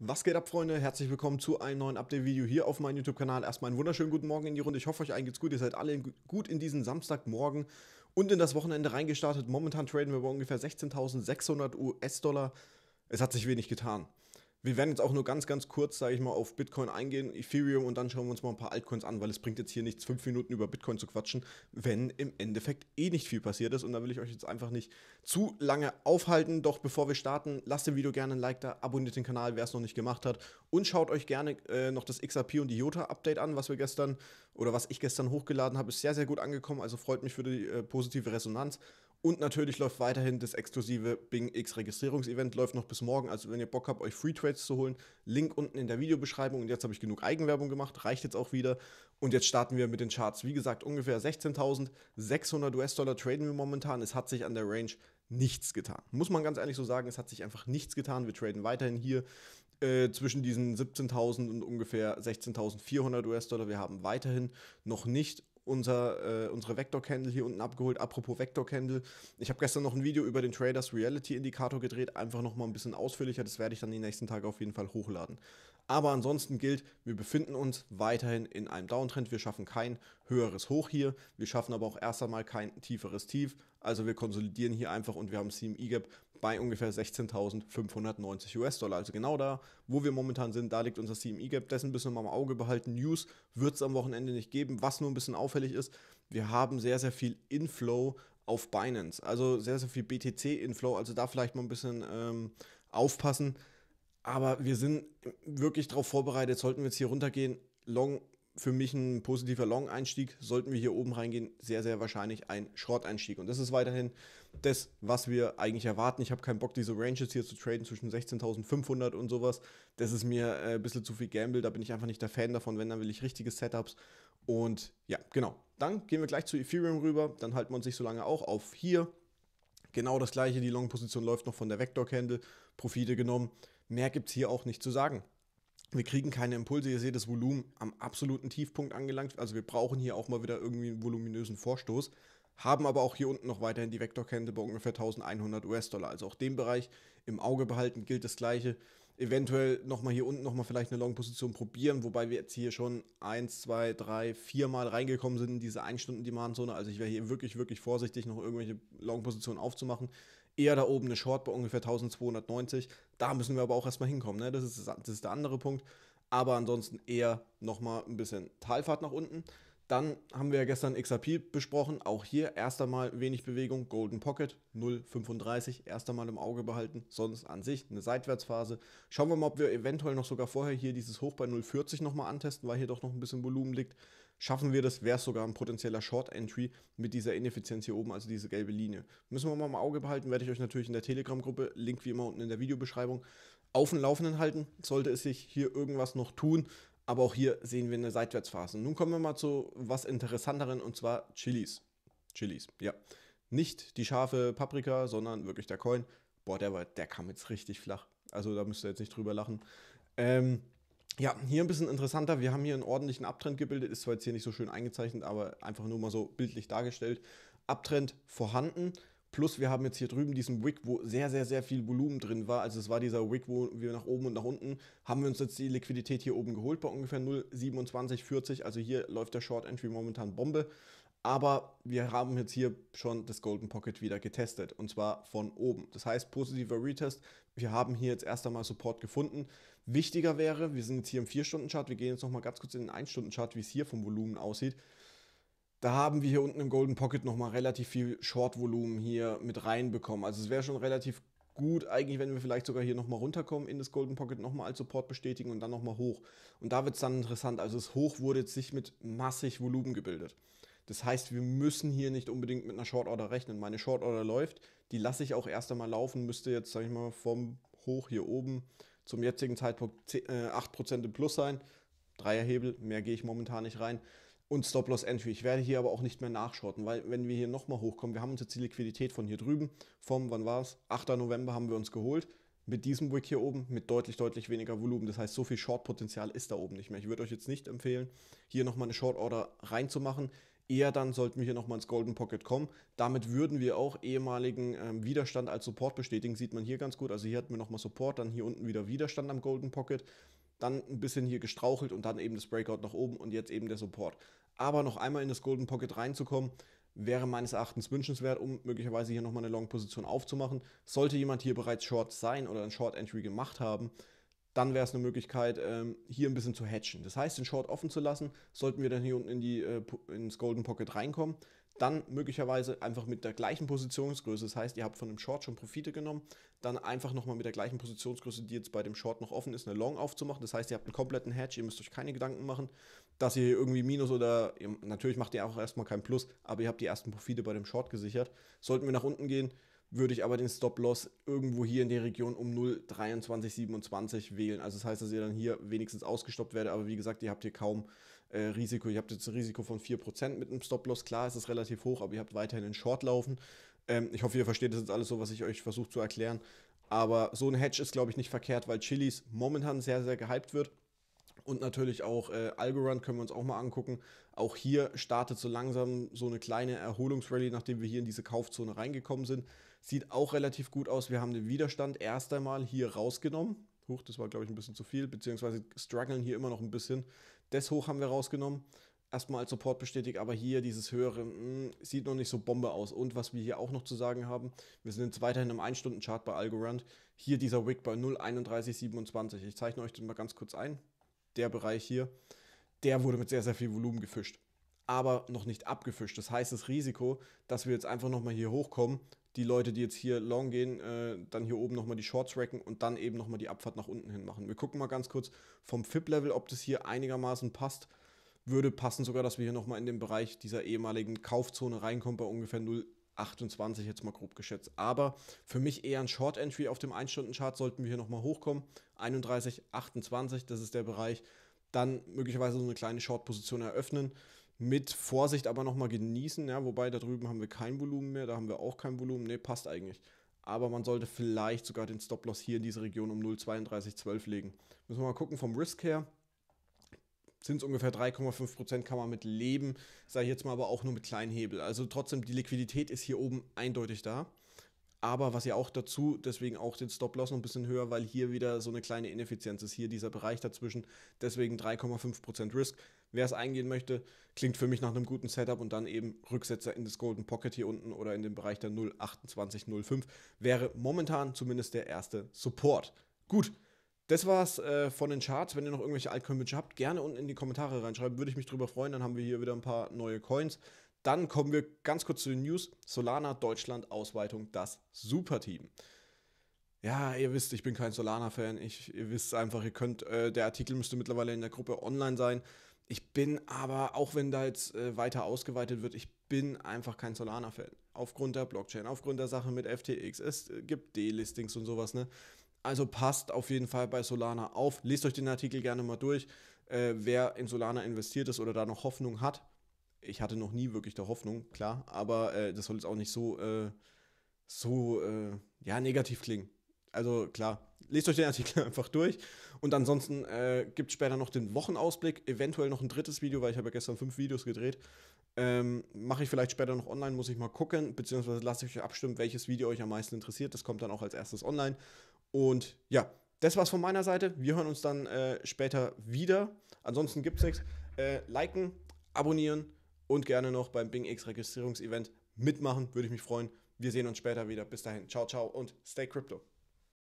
Was geht ab, Freunde? Herzlich willkommen zu einem neuen Update-Video hier auf meinem YouTube-Kanal. Erstmal einen wunderschönen guten Morgen in die Runde. Ich hoffe, euch allen geht's gut. Ihr seid alle gut in diesen Samstagmorgen und in das Wochenende reingestartet. Momentan traden wir bei ungefähr 16.600 US-Dollar. Es hat sich wenig getan. Wir werden jetzt auch nur ganz, ganz kurz, sage ich mal, auf Bitcoin eingehen, Ethereum und dann schauen wir uns mal ein paar Altcoins an, weil es bringt jetzt hier nichts, fünf Minuten über Bitcoin zu quatschen, wenn im Endeffekt eh nicht viel passiert ist. Und da will ich euch jetzt einfach nicht zu lange aufhalten. Doch bevor wir starten, lasst dem Video gerne ein Like da, abonniert den Kanal, wer es noch nicht gemacht hat. Und schaut euch gerne äh, noch das XRP und die IOTA-Update an, was wir gestern oder was ich gestern hochgeladen habe. Ist sehr, sehr gut angekommen, also freut mich für die äh, positive Resonanz. Und natürlich läuft weiterhin das exklusive Bing X Registrierungsevent, läuft noch bis morgen. Also wenn ihr Bock habt, euch Free Trades zu holen, Link unten in der Videobeschreibung. Und jetzt habe ich genug Eigenwerbung gemacht, reicht jetzt auch wieder. Und jetzt starten wir mit den Charts. Wie gesagt, ungefähr 16.600 US-Dollar traden wir momentan. Es hat sich an der Range nichts getan. Muss man ganz ehrlich so sagen, es hat sich einfach nichts getan. Wir traden weiterhin hier äh, zwischen diesen 17.000 und ungefähr 16.400 US-Dollar. Wir haben weiterhin noch nicht unser, äh, unsere Vector-Candle hier unten abgeholt. Apropos Vector-Candle, ich habe gestern noch ein Video über den Traders Reality-Indikator gedreht, einfach nochmal ein bisschen ausführlicher. Das werde ich dann die nächsten Tage auf jeden Fall hochladen. Aber ansonsten gilt, wir befinden uns weiterhin in einem Downtrend. Wir schaffen kein höheres Hoch hier. Wir schaffen aber auch erst einmal kein tieferes Tief. Also wir konsolidieren hier einfach und wir haben CME Gap bei ungefähr 16.590 US-Dollar. Also genau da, wo wir momentan sind, da liegt unser CME-Gap. Dessen müssen wir mal im Auge behalten. News wird es am Wochenende nicht geben, was nur ein bisschen auffällig ist. Wir haben sehr, sehr viel Inflow auf Binance. Also sehr, sehr viel BTC-Inflow. Also da vielleicht mal ein bisschen ähm, aufpassen. Aber wir sind wirklich darauf vorbereitet, sollten wir jetzt hier runtergehen, long für mich ein positiver Long-Einstieg. Sollten wir hier oben reingehen, sehr, sehr wahrscheinlich ein Short-Einstieg. Und das ist weiterhin das, was wir eigentlich erwarten. Ich habe keinen Bock, diese Ranges hier zu traden zwischen 16.500 und sowas. Das ist mir äh, ein bisschen zu viel Gamble. Da bin ich einfach nicht der Fan davon. Wenn, dann will ich richtige Setups. Und ja, genau. Dann gehen wir gleich zu Ethereum rüber. Dann halten wir uns nicht so lange auch auf hier. Genau das gleiche. Die Long-Position läuft noch von der Vector-Candle. Profite genommen. Mehr gibt es hier auch nicht zu sagen wir kriegen keine Impulse. Ihr seht das Volumen am absoluten Tiefpunkt angelangt. Also wir brauchen hier auch mal wieder irgendwie einen voluminösen Vorstoß. Haben aber auch hier unten noch weiterhin die Vektorkante bei ungefähr 1100 US-Dollar. Also auch den Bereich im Auge behalten gilt das Gleiche. Eventuell nochmal hier unten nochmal vielleicht eine Long-Position probieren, wobei wir jetzt hier schon 1, 2, 3, 4 Mal reingekommen sind in diese 1-Stunden-Demand-Zone. Also ich wäre hier wirklich, wirklich vorsichtig, noch irgendwelche Long-Positionen aufzumachen eher da oben eine Short bei ungefähr 1290. Da müssen wir aber auch erstmal hinkommen. Ne? Das, ist, das ist der andere Punkt. Aber ansonsten eher nochmal ein bisschen Talfahrt nach unten. Dann haben wir ja gestern XRP besprochen. Auch hier erst einmal wenig Bewegung. Golden Pocket 0,35. Erst einmal im Auge behalten. Sonst an sich eine Seitwärtsphase. Schauen wir mal, ob wir eventuell noch sogar vorher hier dieses Hoch bei 0,40 nochmal antesten, weil hier doch noch ein bisschen Volumen liegt. Schaffen wir das, wäre es sogar ein potenzieller Short-Entry mit dieser Ineffizienz hier oben, also diese gelbe Linie. Müssen wir mal im Auge behalten, werde ich euch natürlich in der Telegram-Gruppe, Link wie immer unten in der Videobeschreibung, auf dem Laufenden halten, sollte es sich hier irgendwas noch tun. Aber auch hier sehen wir eine Seitwärtsphase. Nun kommen wir mal zu was Interessanteren und zwar Chilis. Chilis, ja. Nicht die scharfe Paprika, sondern wirklich der Coin. Boah, der, war, der kam jetzt richtig flach. Also da müsst ihr jetzt nicht drüber lachen. Ähm, ja, hier ein bisschen interessanter. Wir haben hier einen ordentlichen Abtrend gebildet. Ist zwar jetzt hier nicht so schön eingezeichnet, aber einfach nur mal so bildlich dargestellt. Abtrend vorhanden. Plus wir haben jetzt hier drüben diesen Wick, wo sehr, sehr, sehr viel Volumen drin war. Also es war dieser Wick, wo wir nach oben und nach unten haben wir uns jetzt die Liquidität hier oben geholt bei ungefähr 0,2740. Also hier läuft der Short Entry momentan Bombe. Aber wir haben jetzt hier schon das Golden Pocket wieder getestet und zwar von oben. Das heißt, positiver Retest. Wir haben hier jetzt erst einmal Support gefunden. Wichtiger wäre, wir sind jetzt hier im 4-Stunden-Chart. Wir gehen jetzt nochmal ganz kurz in den 1-Stunden-Chart, wie es hier vom Volumen aussieht. Da haben wir hier unten im Golden Pocket nochmal relativ viel Short-Volumen hier mit reinbekommen. Also es wäre schon relativ gut, eigentlich, wenn wir vielleicht sogar hier nochmal runterkommen in das Golden Pocket, nochmal als Support bestätigen und dann nochmal hoch. Und da wird es dann interessant. Also das Hoch wurde jetzt sich mit massig Volumen gebildet. Das heißt, wir müssen hier nicht unbedingt mit einer Short Order rechnen. Meine Short Order läuft, die lasse ich auch erst einmal laufen, müsste jetzt, sage ich mal, vom Hoch hier oben zum jetzigen Zeitpunkt 10, äh, 8% im Plus sein. Dreierhebel, mehr gehe ich momentan nicht rein. Und Stop-Loss Entry. Ich werde hier aber auch nicht mehr nachschorten, weil wenn wir hier nochmal hochkommen, wir haben uns jetzt die Liquidität von hier drüben, vom, wann war es? 8. November haben wir uns geholt mit diesem Wick hier oben mit deutlich, deutlich weniger Volumen. Das heißt, so viel Short-Potenzial ist da oben nicht mehr. Ich würde euch jetzt nicht empfehlen, hier nochmal eine Short-Order reinzumachen eher dann sollten wir hier nochmal ins Golden Pocket kommen. Damit würden wir auch ehemaligen ähm, Widerstand als Support bestätigen, sieht man hier ganz gut. Also hier hatten wir nochmal Support, dann hier unten wieder Widerstand am Golden Pocket, dann ein bisschen hier gestrauchelt und dann eben das Breakout nach oben und jetzt eben der Support. Aber noch einmal in das Golden Pocket reinzukommen, wäre meines Erachtens wünschenswert, um möglicherweise hier nochmal eine Long-Position aufzumachen. Sollte jemand hier bereits Short sein oder ein Short-Entry gemacht haben, dann wäre es eine Möglichkeit, ähm, hier ein bisschen zu hatchen. Das heißt, den Short offen zu lassen, sollten wir dann hier unten in die, äh, ins Golden Pocket reinkommen, dann möglicherweise einfach mit der gleichen Positionsgröße, das heißt, ihr habt von dem Short schon Profite genommen, dann einfach nochmal mit der gleichen Positionsgröße, die jetzt bei dem Short noch offen ist, eine Long aufzumachen. Das heißt, ihr habt einen kompletten Hedge, ihr müsst euch keine Gedanken machen, dass ihr hier irgendwie Minus oder, natürlich macht ihr auch erstmal kein Plus, aber ihr habt die ersten Profite bei dem Short gesichert. Sollten wir nach unten gehen, würde ich aber den Stop-Loss irgendwo hier in der Region um 0,2327 wählen. Also das heißt, dass ihr dann hier wenigstens ausgestoppt werdet, aber wie gesagt, ihr habt hier kaum äh, Risiko. Ihr habt jetzt ein Risiko von 4% mit einem Stop-Loss. Klar ist es relativ hoch, aber ihr habt weiterhin einen Short laufen. Ähm, ich hoffe, ihr versteht das jetzt alles so, was ich euch versuche zu erklären. Aber so ein Hedge ist, glaube ich, nicht verkehrt, weil Chilis momentan sehr, sehr gehypt wird. Und natürlich auch äh, Algorand können wir uns auch mal angucken. Auch hier startet so langsam so eine kleine Erholungsrallye, nachdem wir hier in diese Kaufzone reingekommen sind. Sieht auch relativ gut aus. Wir haben den Widerstand erst einmal hier rausgenommen. Huch, das war, glaube ich, ein bisschen zu viel, beziehungsweise strugglen hier immer noch ein bisschen. Das hoch haben wir rausgenommen. Erstmal als Support bestätigt, aber hier dieses höhere mh, mm, sieht noch nicht so Bombe aus. Und was wir hier auch noch zu sagen haben, wir sind jetzt weiterhin im 1-Stunden-Chart bei Algorand. Hier dieser Wick bei 0,3127. Ich zeichne euch das mal ganz kurz ein der Bereich hier, der wurde mit sehr, sehr viel Volumen gefischt. Aber noch nicht abgefischt. Das heißt, das Risiko, dass wir jetzt einfach nochmal hier hochkommen, die Leute, die jetzt hier long gehen, äh, dann hier oben nochmal die Shorts racken und dann eben nochmal die Abfahrt nach unten hin machen. Wir gucken mal ganz kurz vom FIP-Level, ob das hier einigermaßen passt. Würde passen sogar, dass wir hier nochmal in den Bereich dieser ehemaligen Kaufzone reinkommen bei ungefähr 0, 28 jetzt mal grob geschätzt. Aber für mich eher ein Short Entry auf dem 1-Stunden-Chart, sollten wir hier nochmal hochkommen. 31, 28, das ist der Bereich. Dann möglicherweise so eine kleine Short-Position eröffnen. Mit Vorsicht aber nochmal genießen, ja, wobei da drüben haben wir kein Volumen mehr, da haben wir auch kein Volumen. Ne, passt eigentlich. Aber man sollte vielleicht sogar den Stop-Loss hier in diese Region um 0,3212 legen. Müssen wir mal gucken vom Risk her sind es ungefähr 3,5 Prozent, kann man mit leben, sage ich jetzt mal, aber auch nur mit kleinen Hebel. Also trotzdem, die Liquidität ist hier oben eindeutig da. Aber was ja auch dazu, deswegen auch den Stop-Loss noch ein bisschen höher, weil hier wieder so eine kleine Ineffizienz ist, hier dieser Bereich dazwischen, deswegen 3,5% Risk. Wer es eingehen möchte, klingt für mich nach einem guten Setup und dann eben Rücksetzer in das Golden Pocket hier unten oder in den Bereich der 0,2805 wäre momentan zumindest der erste Support. Gut, das war's äh, von den Charts. Wenn ihr noch irgendwelche Altcoin-Wünsche habt, gerne unten in die Kommentare reinschreiben. Würde ich mich drüber freuen. Dann haben wir hier wieder ein paar neue Coins. Dann kommen wir ganz kurz zu den News. Solana, Deutschland, Ausweitung, das Superteam. Ja, ihr wisst, ich bin kein Solana-Fan. Ihr wisst einfach, ihr könnt, äh, der Artikel müsste mittlerweile in der Gruppe online sein. Ich bin aber, auch wenn da jetzt äh, weiter ausgeweitet wird, ich bin einfach kein Solana-Fan. Aufgrund der Blockchain, aufgrund der Sache mit FTX. Es äh, gibt D-Listings und sowas, ne? Also passt auf jeden Fall bei Solana auf. Lest euch den Artikel gerne mal durch, äh, wer in Solana investiert ist oder da noch Hoffnung hat. Ich hatte noch nie wirklich der Hoffnung, klar, aber äh, das soll jetzt auch nicht so, äh, so äh, ja, negativ klingen. Also klar, lest euch den Artikel einfach durch. Und ansonsten äh, gibt es später noch den Wochenausblick, eventuell noch ein drittes Video, weil ich habe ja gestern fünf Videos gedreht. Ähm, Mache ich vielleicht später noch online, muss ich mal gucken, beziehungsweise lasse ich euch abstimmen, welches Video euch am meisten interessiert. Das kommt dann auch als erstes online. Und ja, das war's von meiner Seite. Wir hören uns dann äh, später wieder. Ansonsten gibt's nichts. Äh, liken, abonnieren und gerne noch beim Bing X Registrierungsevent mitmachen. Würde ich mich freuen. Wir sehen uns später wieder. Bis dahin. Ciao, ciao und stay crypto.